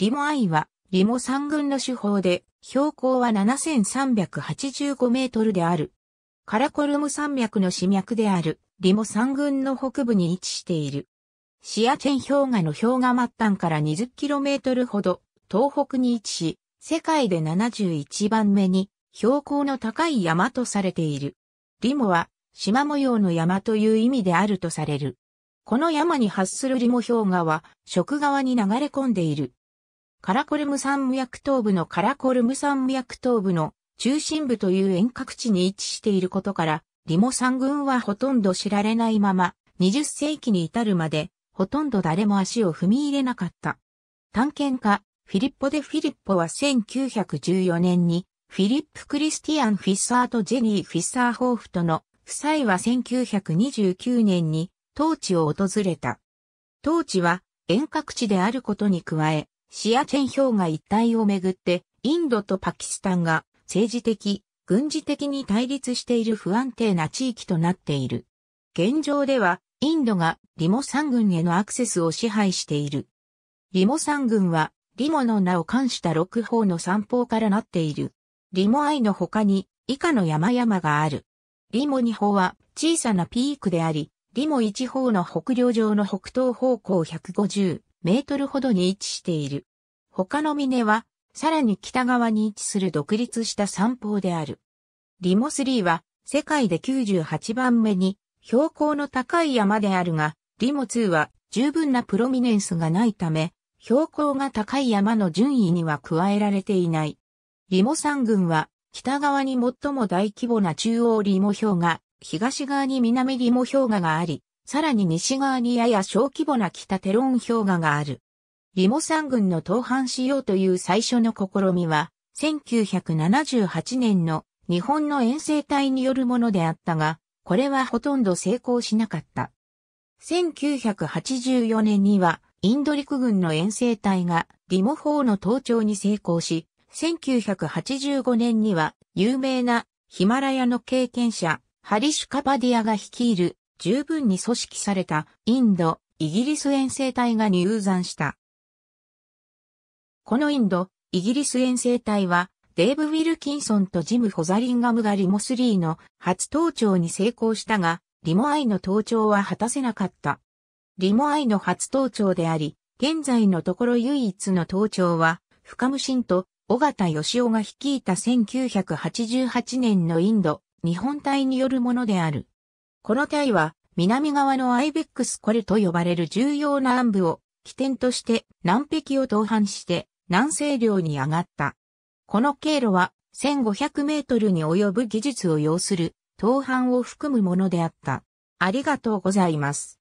リモアイは、リモ山群の手法で、標高は7385メートルである。カラコルム山脈の死脈である、リモ山群の北部に位置している。シアチェン氷河の氷河末端から 20km ほど、東北に位置し、世界で71番目に、標高の高い山とされている。リモは、島模様の山という意味であるとされる。この山に発するリモ氷河は、食側に流れ込んでいる。カラコルム山脈東部のカラコルム山脈東部の中心部という遠隔地に位置していることから、リモ山群はほとんど知られないまま、20世紀に至るまで、ほとんど誰も足を踏み入れなかった。探検家、フィリッポ・デ・フィリッポは1914年に、フィリップ・クリスティアン・フィッサーとジェニー・フィッサーホーフとの夫妻は1929年に当地を訪れた。当地は遠隔地であることに加え、シアチェン氷河一帯をめぐって、インドとパキスタンが政治的、軍事的に対立している不安定な地域となっている。現状では、インドがリモ山群へのアクセスを支配している。リモ山群は、リモの名を冠した六方の三方からなっている。リモ愛の他に、以下の山々がある。リモ2方は小さなピークであり、リモ1方の北領上の北東方向150、メートルほどに位置している。他の峰は、さらに北側に位置する独立した山峰である。リモスリーは、世界で98番目に、標高の高い山であるが、リモ2は十分なプロミネンスがないため、標高が高い山の順位には加えられていない。リモ山群は、北側に最も大規模な中央リモ氷河、東側に南リモ氷河があり、さらに西側にやや小規模な北テロン氷河がある。リモ山群の東半しようという最初の試みは、1978年の日本の遠征隊によるものであったが、これはほとんど成功しなかった。1984年には、インド陸軍の遠征隊がリモ法の登頂に成功し、1985年には有名なヒマラヤの経験者、ハリシュ・カパディアが率いる十分に組織されたインド、イギリス遠征隊が入山した。このインド、イギリス遠征隊は、デーブ・ウィルキンソンとジム・ホザリンガムがリモスリーの初登頂に成功したが、リモアイの登頂は果たせなかった。リモアイの初登頂であり、現在のところ唯一の登頂は、深無心と尾形義雄が率いた1988年のインド、日本隊によるものである。この隊は南側のアイベックスコルと呼ばれる重要な暗部を起点として南壁を倒範して南西領に上がった。この経路は1500メートルに及ぶ技術を要する倒範を含むものであった。ありがとうございます。